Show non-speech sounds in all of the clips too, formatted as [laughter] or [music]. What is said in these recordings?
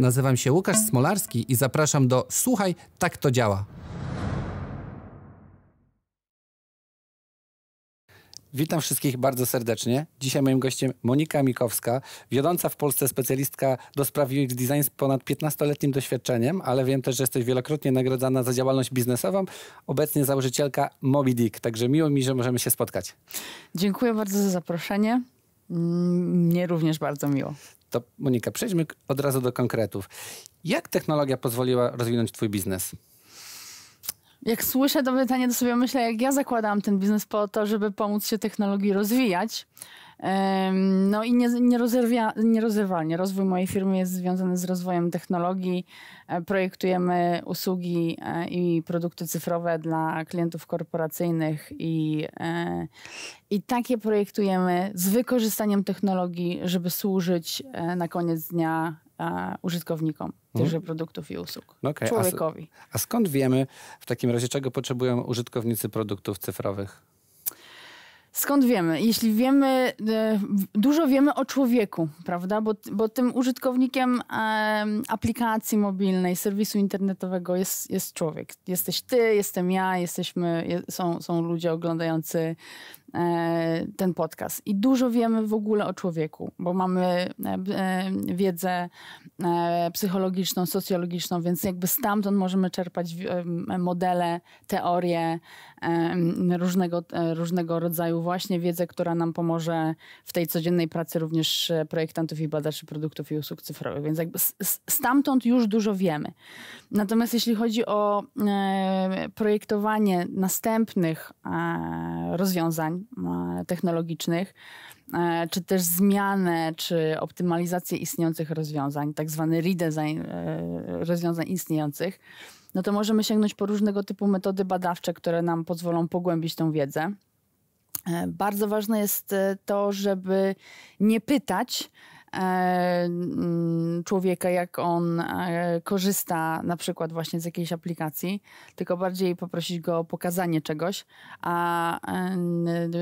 Nazywam się Łukasz Smolarski i zapraszam do Słuchaj, tak to działa. Witam wszystkich bardzo serdecznie. Dzisiaj moim gościem Monika Mikowska, wiodąca w Polsce specjalistka do spraw UX design z ponad 15-letnim doświadczeniem, ale wiem też, że jesteś wielokrotnie nagradzana za działalność biznesową, obecnie założycielka Moby Dick. Także miło mi, że możemy się spotkać. Dziękuję bardzo za zaproszenie. Mm, mnie również bardzo miło. To Monika, przejdźmy od razu do konkretów. Jak technologia pozwoliła rozwinąć Twój biznes? Jak słyszę to pytanie, to sobie myślę, jak ja zakładałam ten biznes po to, żeby pomóc się technologii rozwijać. No i nierozerwalnie, nie nie rozwój mojej firmy jest związany z rozwojem technologii. E, projektujemy usługi e, i produkty cyfrowe dla klientów korporacyjnych i, e, i takie projektujemy z wykorzystaniem technologii, żeby służyć na koniec dnia E, użytkownikom mhm. tychże mhm. produktów i usług, no okay. człowiekowi. A, a skąd wiemy w takim razie, czego potrzebują użytkownicy produktów cyfrowych? Skąd wiemy? Jeśli wiemy, e, dużo wiemy o człowieku, prawda? Bo, bo tym użytkownikiem aplikacji mobilnej, serwisu internetowego jest, jest człowiek. Jesteś ty, jestem ja, jesteśmy, są, są ludzie oglądający E, ten podcast. I dużo wiemy w ogóle o człowieku, bo mamy e, e, wiedzę psychologiczną, socjologiczną, więc jakby stamtąd możemy czerpać modele, teorie różnego, różnego rodzaju właśnie wiedzę, która nam pomoże w tej codziennej pracy również projektantów i badaczy produktów i usług cyfrowych. Więc jakby stamtąd już dużo wiemy. Natomiast jeśli chodzi o projektowanie następnych rozwiązań, E, technologicznych, e, czy też zmianę, czy optymalizację istniejących rozwiązań, tak zwany redesign e, rozwiązań istniejących, no to możemy sięgnąć po różnego typu metody badawcze, które nam pozwolą pogłębić tą wiedzę. Bardzo ważne jest to, żeby nie pytać, E, mm, człowieka, jak on e, korzysta na przykład właśnie z jakiejś aplikacji, tylko bardziej poprosić go o pokazanie czegoś, a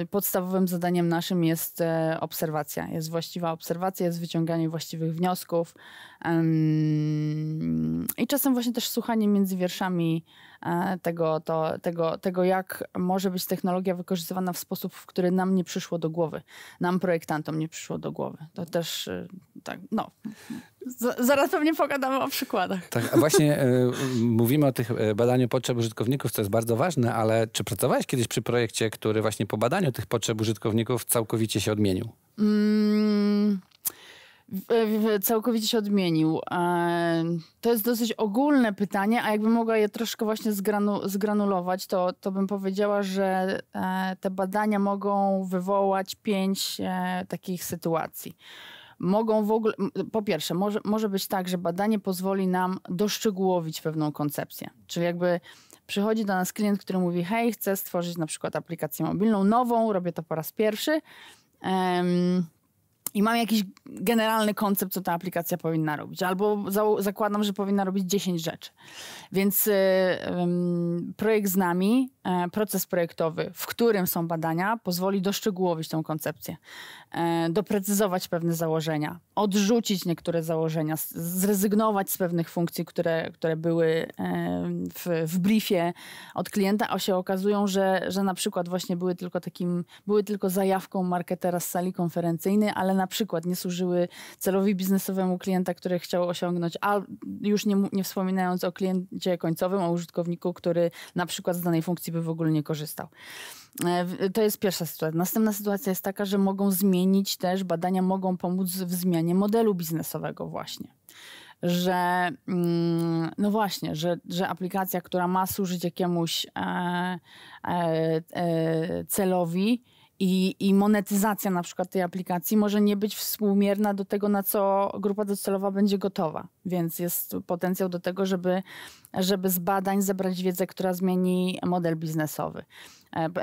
e, podstawowym zadaniem naszym jest obserwacja, jest właściwa obserwacja, jest wyciąganie właściwych wniosków, i czasem właśnie też słuchanie między wierszami e, tego, to, tego, tego, jak może być technologia wykorzystywana w sposób, w który nam nie przyszło do głowy. Nam, projektantom, nie przyszło do głowy. To też e, tak, no. Z zaraz pewnie pogadamy o przykładach. Tak, właśnie y, mówimy o tych badaniu potrzeb użytkowników, co jest bardzo ważne, ale czy pracowałeś kiedyś przy projekcie, który właśnie po badaniu tych potrzeb użytkowników całkowicie się odmienił? Mm, całkowicie się odmienił? E, to jest dosyć ogólne pytanie, a jakbym mogła je troszkę właśnie zgranu zgranulować, to, to bym powiedziała, że e, te badania mogą wywołać pięć e, takich sytuacji mogą w ogóle, po pierwsze, może, może być tak, że badanie pozwoli nam doszczegółowić pewną koncepcję. Czyli jakby przychodzi do nas klient, który mówi: Hej, chcę stworzyć na przykład aplikację mobilną, nową, robię to po raz pierwszy. Um, i mam jakiś generalny koncept, co ta aplikacja powinna robić, albo zakładam, że powinna robić 10 rzeczy. Więc yy, projekt z nami E, proces projektowy, w którym są badania, pozwoli doszczegółowić tą koncepcję, e, doprecyzować pewne założenia, odrzucić niektóre założenia, zrezygnować z pewnych funkcji, które, które były e, w, w briefie od klienta, a się okazują, że, że na przykład właśnie były tylko takim, były tylko zajawką marketera z sali konferencyjnej, ale na przykład nie służyły celowi biznesowemu klienta, który chciał osiągnąć, a już nie, nie wspominając o kliencie końcowym, o użytkowniku, który na przykład z danej funkcji by żeby w ogóle nie korzystał. E, to jest pierwsza sytuacja. Następna sytuacja jest taka, że mogą zmienić też, badania mogą pomóc w zmianie modelu biznesowego właśnie że mm, no właśnie, że, że aplikacja, która ma służyć jakiemuś e, e, e celowi, i, i monetyzacja na przykład tej aplikacji może nie być współmierna do tego, na co grupa docelowa będzie gotowa. Więc jest potencjał do tego, żeby, żeby z badań zebrać wiedzę, która zmieni model biznesowy. E, e,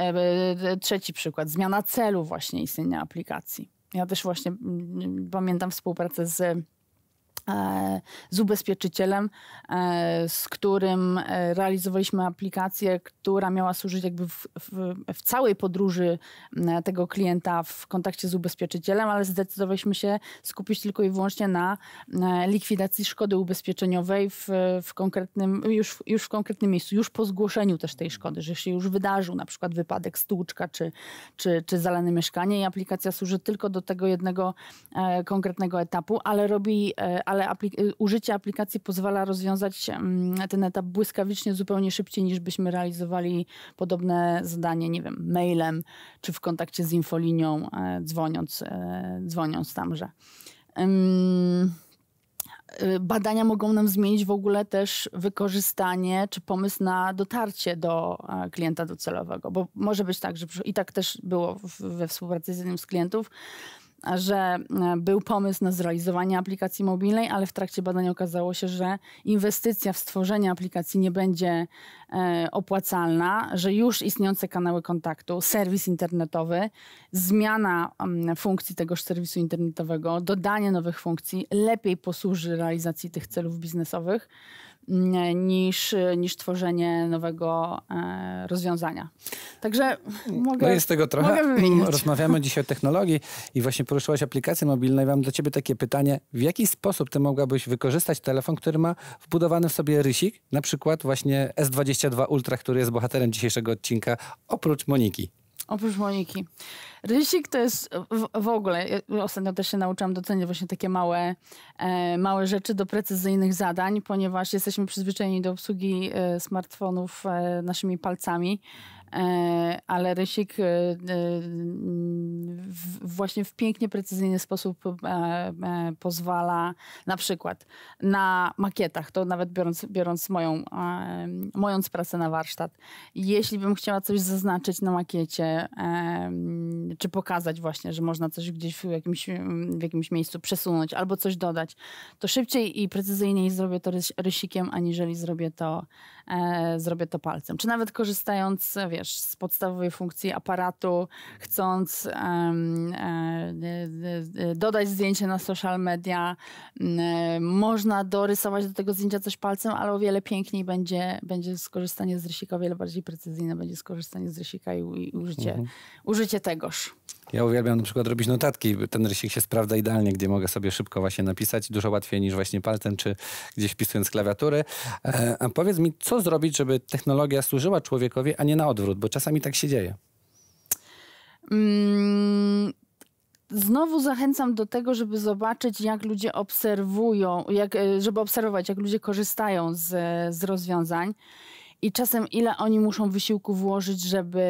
e, trzeci przykład, zmiana celu właśnie istnienia aplikacji. Ja też właśnie mm, pamiętam współpracę z E, z ubezpieczycielem, e, z którym e, realizowaliśmy aplikację, która miała służyć jakby w, w, w, całej podróży tego klienta w kontakcie z ubezpieczycielem, ale zdecydowaliśmy się skupić tylko i wyłącznie na likwidacji szkody ubezpieczeniowej w, w konkretnym, już, już w konkretnym miejscu, już po zgłoszeniu też tej szkody, że się już wydarzył na przykład wypadek, stłuczka czy, czy, czy zalane mieszkanie i aplikacja służy tylko do tego jednego konkretnego etapu, ale robi, ale ale aplik- y, użycie aplikacji pozwala rozwiązać mm, ten etap błyskawicznie, zupełnie szybciej niż byśmy realizowali podobne zadanie, nie wiem, mailem czy w kontakcie z infolinią, e, dzwoniąc, e, dzwoniąc tamże. Y, badania mogą nam zmienić w ogóle też wykorzystanie czy pomysł na dotarcie do e, klienta docelowego, bo może być tak, że i tak też było we współpracy z jednym z klientów, że e, był pomysł na zrealizowanie aplikacji mobilnej, ale w trakcie badań okazało się, że inwestycja w stworzenie aplikacji nie będzie e, opłacalna, że już istniejące kanały kontaktu, serwis internetowy, zmiana funkcji tegoż serwisu internetowego, dodanie nowych funkcji lepiej posłuży realizacji tych celów biznesowych niż, niż tworzenie nowego e, rozwiązania. Także mogę. No jest tego trochę. [laughs] Rozmawiamy dzisiaj o technologii i właśnie poruszyłaś aplikację mobilną. I mam do ciebie takie pytanie: w jaki sposób ty mogłabyś wykorzystać telefon, który ma wbudowany w sobie rysik, na przykład właśnie S22 Ultra, który jest bohaterem dzisiejszego odcinka, oprócz Moniki? Oprócz Moniki. Rysik to jest w, w ogóle, ja ostatnio też się nauczyłam docenić właśnie takie małe, e, małe rzeczy do precyzyjnych zadań, ponieważ jesteśmy przyzwyczajeni do obsługi e, smartfonów e, naszymi palcami, E, ale Rysik e, e, właśnie w pięknie precyzyjny sposób pozwala na przykład na makietach, to nawet biorąc, biorąc moją, moją pracę na warsztat, jeśli bym chciała coś zaznaczyć na makiecie, czy pokazać właśnie, że można coś gdzieś w jakimś, w jakimś miejscu przesunąć albo coś dodać, to szybciej i precyzyjniej zrobię to rysikiem, aniżeli zrobię to, zrobię to palcem. Czy nawet korzystając, wiesz, wiesz, z podstawowej funkcji aparatu, chcąc um, e, dodać zdjęcie na social media, e, można dorysować do tego zdjęcia coś palcem, ale o wiele piękniej będzie, będzie skorzystanie z rysika, o wiele bardziej precyzyjne będzie skorzystanie z rysika i, i użycie, mhm. użycie tegoż. Ja uwielbiam na przykład robić notatki. Ten rysik się sprawdza idealnie, gdzie mogę sobie szybko właśnie napisać. Dużo łatwiej niż właśnie palcem czy gdzieś wpisując klawiatury. E, a powiedz mi, co zrobić, żeby technologia służyła człowiekowi, a nie na odwrót? Bo czasami tak się dzieje. Mm, znowu zachęcam do tego, żeby zobaczyć, jak ludzie obserwują, jak, e, żeby obserwować, jak ludzie korzystają z, e, z rozwiązań i czasem ile oni muszą wysiłku włożyć, żeby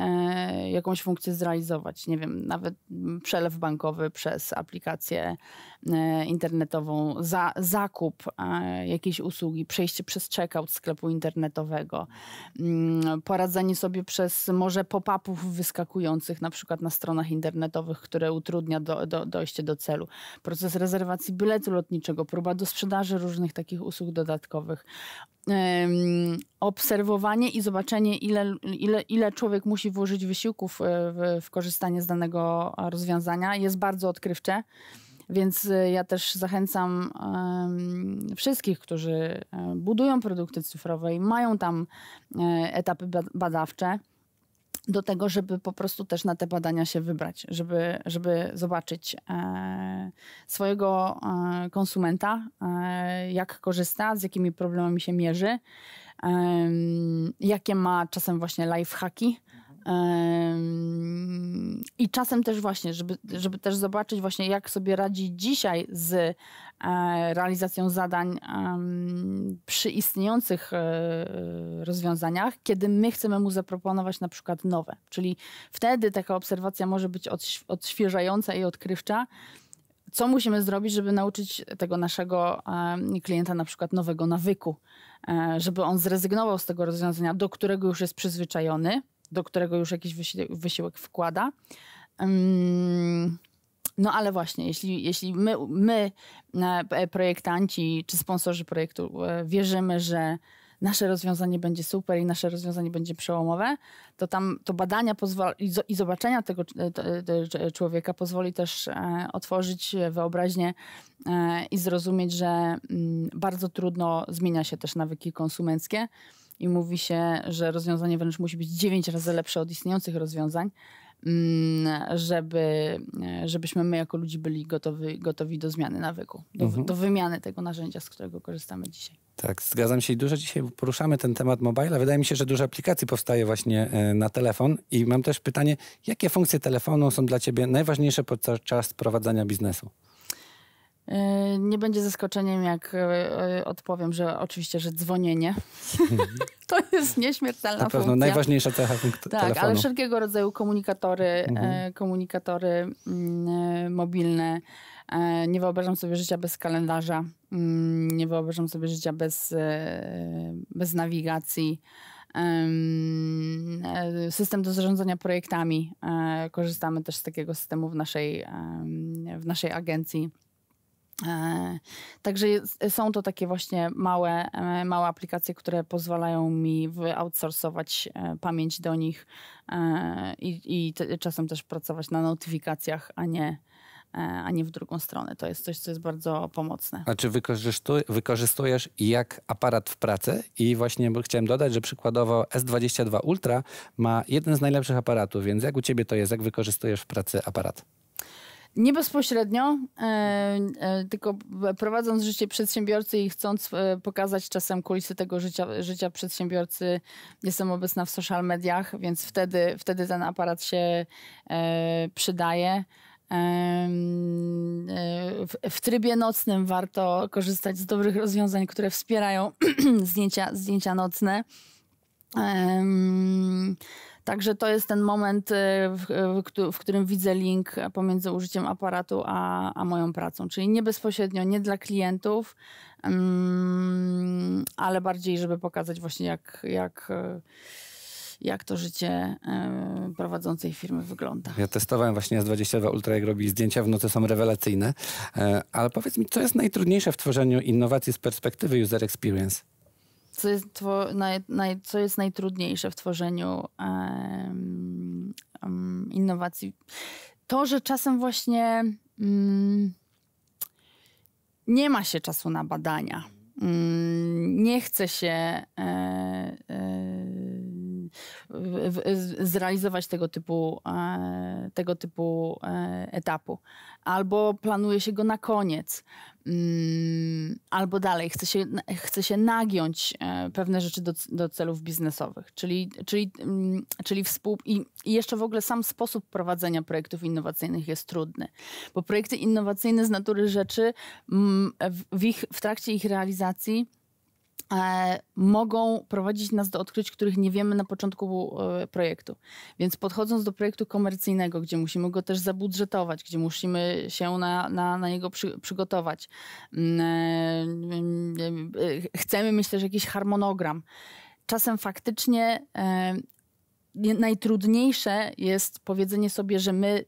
e, jakąś funkcję zrealizować. Nie wiem, nawet przelew bankowy przez aplikację E, internetową, za, zakup e, jakiejś usługi, przejście przez checkout sklepu internetowego, mm, poradzenie sobie przez może pop-upów wyskakujących na przykład na stronach internetowych, które utrudnia do, do, dojście do celu, proces rezerwacji biletu lotniczego, próba do sprzedaży różnych takich usług dodatkowych, obserwowanie i zobaczenie, ile, ile, ile człowiek musi włożyć wysiłków e, w, w korzystanie z danego rozwiązania jest bardzo odkrywcze. Więc y, ja też zachęcam wszystkich, którzy e, budują produkty cyfrowe i mają tam e, etapy badawcze do tego, żeby po prostu też na te badania się wybrać, żeby, żeby zobaczyć e, swojego konsumenta, jak korzysta, z jakimi problemami się mierzy, jakie ma czasem właśnie life hacki, i czasem też właśnie, żeby, żeby też zobaczyć właśnie, jak sobie radzi dzisiaj z e, realizacją zadań przy istniejących e, rozwiązaniach, kiedy my chcemy mu zaproponować na przykład nowe. Czyli wtedy taka obserwacja może być odświeżająca i odkrywcza, co musimy zrobić, żeby nauczyć tego naszego klienta na przykład nowego nawyku, e, żeby on zrezygnował z tego rozwiązania, do którego już jest przyzwyczajony, do którego już jakiś wysiłek, wkłada. no ale właśnie, jeśli, jeśli my, my, e, e, projektanci czy sponsorzy projektu, e, wierzymy, że nasze rozwiązanie będzie super i nasze rozwiązanie będzie przełomowe, to tam to badania pozwoli, i zobaczenia tego człowieka pozwoli też otworzyć wyobraźnię i zrozumieć, że mm, bardzo trudno zmienia się też nawyki konsumenckie i mówi się, że rozwiązanie wręcz musi być 9 razy lepsze od istniejących rozwiązań, mm, żeby, e, żebyśmy my jako ludzi byli gotowi, gotowi do zmiany nawyku, do, mhm. do wymiany tego narzędzia, z którego korzystamy dzisiaj. Tak, zgadzam się i dużo dzisiaj poruszamy ten temat mobile. Wydaje mi się, że dużo aplikacji powstaje właśnie e, na telefon i mam też pytanie, jakie funkcje telefonu są dla Ciebie najważniejsze podczas prowadzenia biznesu? Y, nie będzie zaskoczeniem, jak y, y, odpowiem, że oczywiście, że dzwonienie mhm. [laughs] to jest nieśmiertelna Na pewno funkcja. najważniejsza cecha tak, telefonu. Tak, ale wszelkiego rodzaju komunikatory, mhm. komunikatory mm, mobilne. Nie wyobrażam sobie życia bez kalendarza. Mm, nie wyobrażam sobie życia bez, bez nawigacji system do zarządzania projektami. Korzystamy też z takiego systemu w naszej, w naszej agencji. E, także są to takie właśnie małe, e, małe aplikacje, które pozwalają mi wyoutsourcować e, pamięć do nich i, i czasem też pracować na notyfikacjach, a nie, a nie w drugą stronę. To jest coś, co jest bardzo pomocne. A czy wykorzystujesz jak aparat w pracy? I właśnie chciałem dodać, że przykładowo S22 Ultra ma jeden z najlepszych aparatów, więc jak u ciebie to jest, jak wykorzystujesz w pracy aparat? Nie bezpośrednio, e, e, tylko prowadząc życie przedsiębiorcy i chcąc e, pokazać czasem kulisy tego życia, życia przedsiębiorcy, jestem obecna w social mediach, więc wtedy, wtedy ten aparat się przydaje. W, w, trybie nocnym warto korzystać z dobrych rozwiązań, które wspierają [clears throat] zdjęcia, zdjęcia nocne. Um, Także to jest ten moment, y, w, którym widzę link pomiędzy użyciem aparatu a, a moją pracą. Czyli nie bezpośrednio, nie dla klientów, mm, ale bardziej, żeby pokazać właśnie, jak, jak, y, jak to życie y, prowadzącej firmy wygląda. Ja testowałem właśnie S22 Ultra, jak robi zdjęcia w nocy, są rewelacyjne. E, ale powiedz mi, co jest najtrudniejsze w tworzeniu innowacji z perspektywy user experience? co jest, naj, naj, co jest najtrudniejsze w tworzeniu um, um, innowacji? To, że czasem właśnie um, nie ma się czasu na badania. Mm, nie chce się. E, e, zrealizować tego typu, e, tego typu e, etapu. Albo planuje się go na koniec, mm, albo dalej, chce się, chce się nagiąć e, pewne rzeczy do, do celów biznesowych, czyli, czyli, mm, czyli współ... I, I jeszcze w ogóle sam sposób prowadzenia projektów innowacyjnych jest trudny, bo projekty innowacyjne z natury rzeczy mm, w, ich, w trakcie ich realizacji E, mogą prowadzić nas do odkryć, których nie wiemy na początku e, projektu. Więc podchodząc do projektu komercyjnego, gdzie musimy go też zabudżetować, gdzie musimy się na, na, na niego przy, przygotować, mm, e, mm, chcemy myśleć jakiś harmonogram. Czasem faktycznie najtrudniejsze jest powiedzenie sobie, że my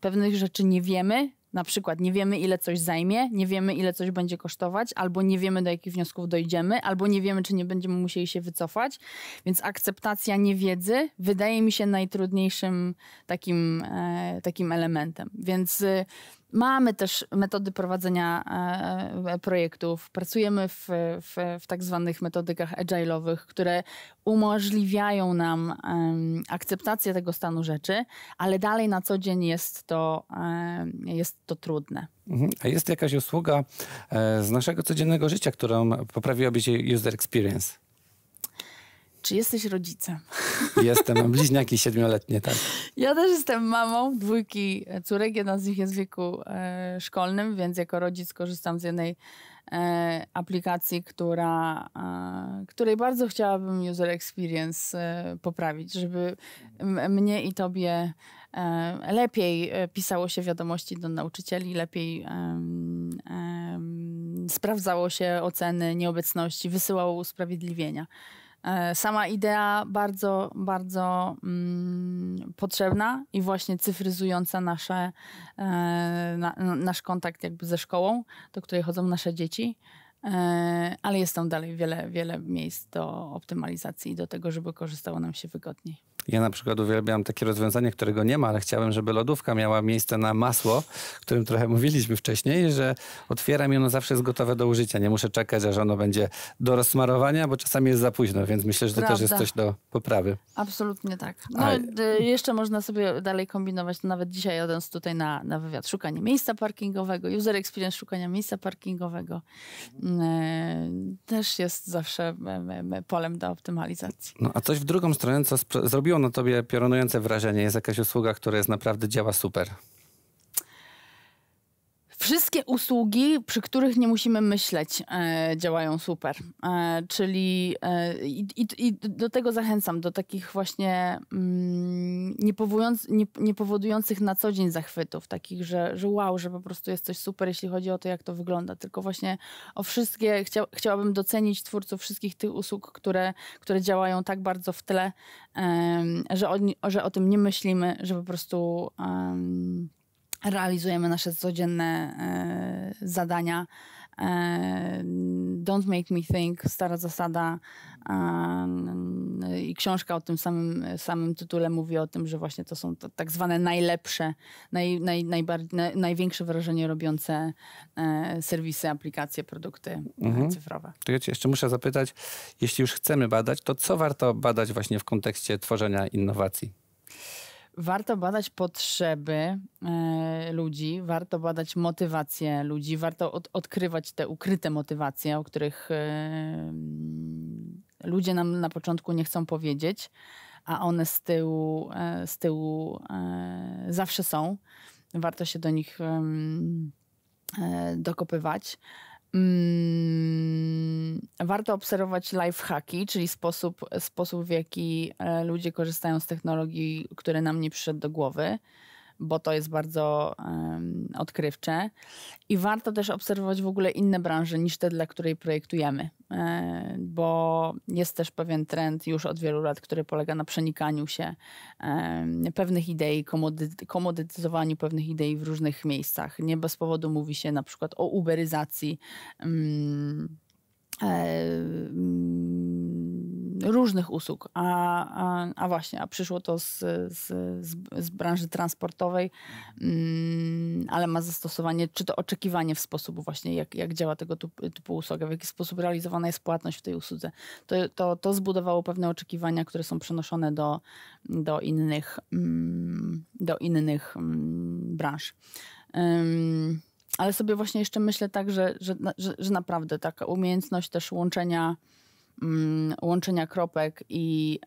pewnych rzeczy nie wiemy, na przykład nie wiemy, ile coś zajmie, nie wiemy, ile coś będzie kosztować, albo nie wiemy, do jakich wniosków dojdziemy, albo nie wiemy, czy nie będziemy musieli się wycofać. Więc akceptacja niewiedzy wydaje mi się najtrudniejszym takim, e, takim elementem. Więc y, Mamy też metody prowadzenia e, e, projektów. Pracujemy w, w, w tak zwanych metodykach agile'owych, które umożliwiają nam akceptację tego stanu rzeczy, ale dalej na co dzień jest to, e, jest to trudne. Mhm. A jest jakaś usługa z naszego codziennego życia, którą poprawiłaby się user experience? Czy jesteś rodzicem? [laughs] Jestem, mam bliźniaki siedmioletnie, tak. Ja też jestem mamą dwójki córek, jedna z nich jest w wieku e, szkolnym, więc jako rodzic korzystam z jednej e, aplikacji, która, e, której bardzo chciałabym user experience e, poprawić, żeby mnie i tobie e, lepiej e, pisało się wiadomości do nauczycieli, lepiej sprawdzało się oceny nieobecności, wysyłało usprawiedliwienia. E, sama idea bardzo, bardzo mm, potrzebna i właśnie cyfryzująca nasze, e, na, nasz kontakt jakby ze szkołą, do której chodzą nasze dzieci, e, ale jest tam dalej wiele, wiele miejsc do optymalizacji i do tego, żeby korzystało nam się wygodniej. Ja na przykład uwielbiam takie rozwiązanie, którego nie ma, ale chciałem, żeby lodówka miała miejsce na masło, o którym trochę mówiliśmy wcześniej, że otwieram i ono zawsze jest gotowe do użycia. Nie muszę czekać, aż ono będzie do rozsmarowania, bo czasami jest za późno, więc myślę, że to Prawda. też jest coś do poprawy. Absolutnie tak. No, A... Jeszcze można sobie dalej kombinować, nawet dzisiaj jadąc tutaj na, na wywiad, szukanie miejsca parkingowego, user experience szukania miejsca parkingowego mm, e, też jest zawsze polem do optymalizacji. No a coś w drugą stronę, co zrobiło na tobie piorunujące wrażenie? Jest jakaś usługa, która jest naprawdę działa super? Wszystkie usługi, przy których nie musimy myśleć, e, działają super. E, czyli e, i, i, do tego zachęcam, do takich właśnie mm, nie, nie, powodujących na co dzień zachwytów, takich, że, że wow, że po prostu jest coś super, jeśli chodzi o to, jak to wygląda. Tylko właśnie o wszystkie, chcia, chciałabym docenić twórców wszystkich tych usług, które, które działają tak bardzo w tle, że, o, że o tym nie myślimy, że po prostu realizujemy nasze codzienne e, zadania. E, don't make me think, stara zasada e, i książka o tym samym, samym tytule mówi o tym, że właśnie to są to, tak zwane najlepsze, naj, naj, największe wrażenie robiące e, serwisy, aplikacje, produkty mhm. E, cyfrowe. To ja cię jeszcze muszę zapytać, jeśli już chcemy badać, to co warto badać właśnie w kontekście tworzenia innowacji? warto badać potrzeby e, ludzi, warto badać motywację ludzi, warto od, odkrywać te ukryte motywacje, o których e, mm, ludzie nam na początku nie chcą powiedzieć, a one z tyłu, e, z tyłu zawsze są. Warto się do nich dokopywać. Mm, warto obserwować lifehacki, czyli sposób, sposób w jaki e, ludzie korzystają z technologii, które nam nie przyszedł do głowy bo to jest bardzo um, odkrywcze. I warto też obserwować w ogóle inne branże niż te, dla której projektujemy, e, bo jest też pewien trend już od wielu lat, który polega na przenikaniu się pewnych idei, komody, komodytyzowaniu pewnych idei w różnych miejscach. Nie bez powodu mówi się na przykład o uberyzacji. Mm, e, różnych usług, a, a, a, właśnie, a przyszło to z, z, z, z branży transportowej, mm, ale ma zastosowanie, czy to oczekiwanie w sposób właśnie, jak, jak działa tego typu, typu usługa, w jaki sposób realizowana jest płatność w tej usłudze. To, to, to zbudowało pewne oczekiwania, które są przenoszone do, do innych, mm, do innych mm, branż. Um, ale sobie właśnie jeszcze myślę tak, że, że, że, że naprawdę taka umiejętność też łączenia Mm, łączenia kropek i,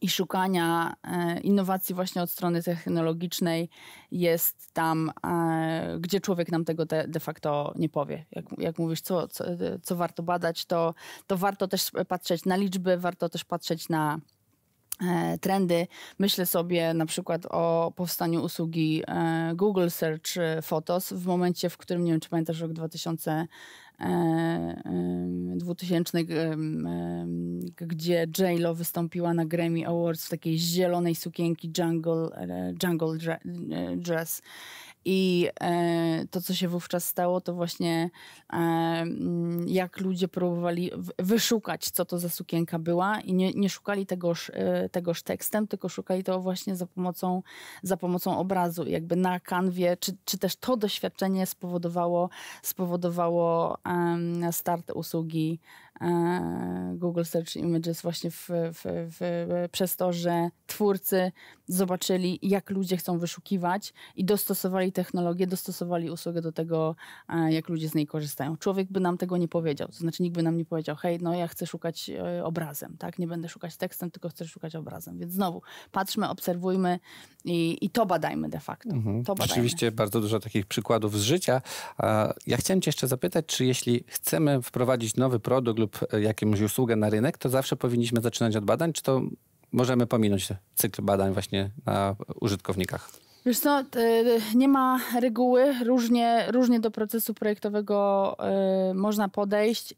i szukania e, innowacji właśnie od strony technologicznej jest tam, e, gdzie człowiek nam tego de, facto nie powie. Jak, jak mówisz, co, co, co warto badać, to, to warto też patrzeć na liczby, warto też patrzeć na e, trendy. Myślę sobie na przykład o powstaniu usługi Google Search Photos w momencie, w którym, nie wiem czy pamiętasz, rok 2000 2000, e, gdzie J.Lo wystąpiła na Grammy Awards w takiej zielonej sukienki jungle, e, jungle e, dress i e, to, co się wówczas stało, to właśnie e, mm, jak ludzie próbowali wyszukać, co to za sukienka była i nie, nie szukali tegoż, e, tegoż tekstem, tylko szukali to właśnie za pomocą, za pomocą obrazu, jakby na kanwie, czy, czy też to doświadczenie spowodowało, spowodowało start usługi E, Google Search Images właśnie w, w, w, przez to, że twórcy zobaczyli, jak ludzie chcą wyszukiwać i dostosowali technologię, dostosowali usługę do tego, e, jak ludzie z niej korzystają. Człowiek by nam tego nie powiedział, to znaczy nikt by nam nie powiedział, hej, no ja chcę szukać e, obrazem, tak? Nie będę szukać tekstem, tylko chcę szukać obrazem. Więc znowu, patrzmy, obserwujmy i, i to badajmy de facto. Mhm. To badajmy. Oczywiście bardzo dużo takich przykładów z życia. Ja chciałem cię jeszcze zapytać, czy jeśli chcemy wprowadzić nowy produkt lub lub e, jakąś usługę na rynek, to zawsze powinniśmy zaczynać od badań, czy to możemy pominąć cykl badań właśnie na użytkownikach? Wiesz co, e, nie ma reguły, różnie, różnie do procesu projektowego e, można podejść.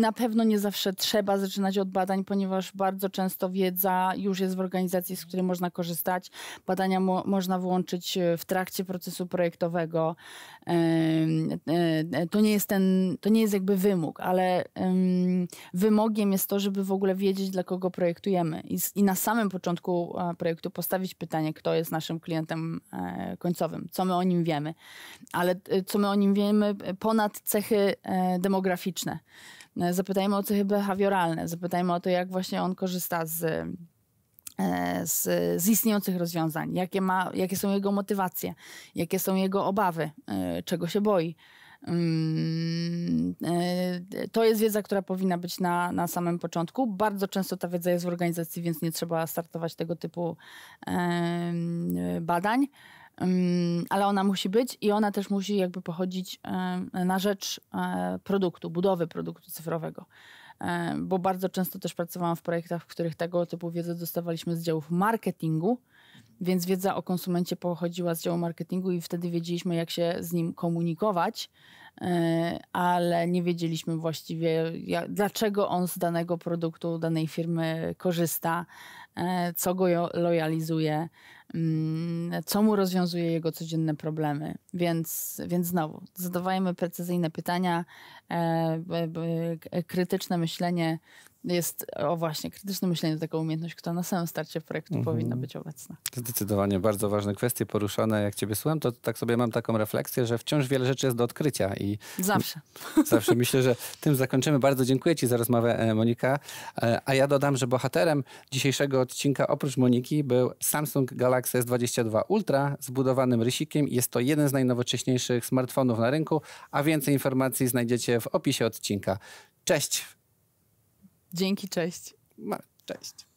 Na pewno nie zawsze trzeba zaczynać od badań, ponieważ bardzo często wiedza już jest w organizacji, z której można korzystać. Badania mo można włączyć e, w trakcie procesu projektowego. To nie jest ten, to nie jest jakby wymóg, ale wymogiem jest to, żeby w ogóle wiedzieć, dla kogo projektujemy i, i na samym początku projektu postawić pytanie, kto jest naszym klientem E, końcowym, co my o nim wiemy, ale e, co my o nim wiemy e, ponad cechy demograficzne. Zapytajmy o cechy behawioralne, zapytajmy o to, jak właśnie on korzysta z z, z, istniejących rozwiązań, jakie, ma, jakie są jego motywacje, jakie są jego obawy, czego się boi. Mm, e, to jest wiedza, która powinna być na, na samym początku. Bardzo często ta wiedza jest w organizacji, więc nie trzeba startować tego typu badań, mm, ale ona musi być i ona też musi jakby pochodzić na rzecz e, produktu, budowy produktu cyfrowego. E, bo bardzo często też pracowałam w projektach, w których tego typu wiedzę dostawaliśmy z działów marketingu, więc wiedza o konsumencie pochodziła z działu marketingu i wtedy wiedzieliśmy, jak się z nim komunikować, e, ale nie wiedzieliśmy właściwie, jak, dlaczego on z danego produktu, danej firmy korzysta, e, co go lojalizuje, mm, co mu rozwiązuje jego codzienne problemy. Więc, więc znowu, zadawajmy precyzyjne pytania, e, krytyczne myślenie jest, o właśnie, krytyczne myślenie to taka umiejętność, która na samym starcie projektu mhm. powinna być obecna. Zdecydowanie, bardzo ważne kwestie poruszone. Jak ciebie słucham, to tak sobie mam taką refleksję, że wciąż wiele rzeczy jest do odkrycia. i Zawsze. [laughs] Zawsze. Myślę, że tym zakończymy. Bardzo dziękuję ci za rozmowę, e, Monika. E, a ja dodam, że bohaterem dzisiejszego odcinka oprócz Moniki był Samsung Galaxy S22 Ultra z budowanym rysikiem. Jest to jeden z najnowocześniejszych smartfonów na rynku, a więcej informacji znajdziecie w opisie odcinka. Cześć! Dzięki, cześć. Cześć.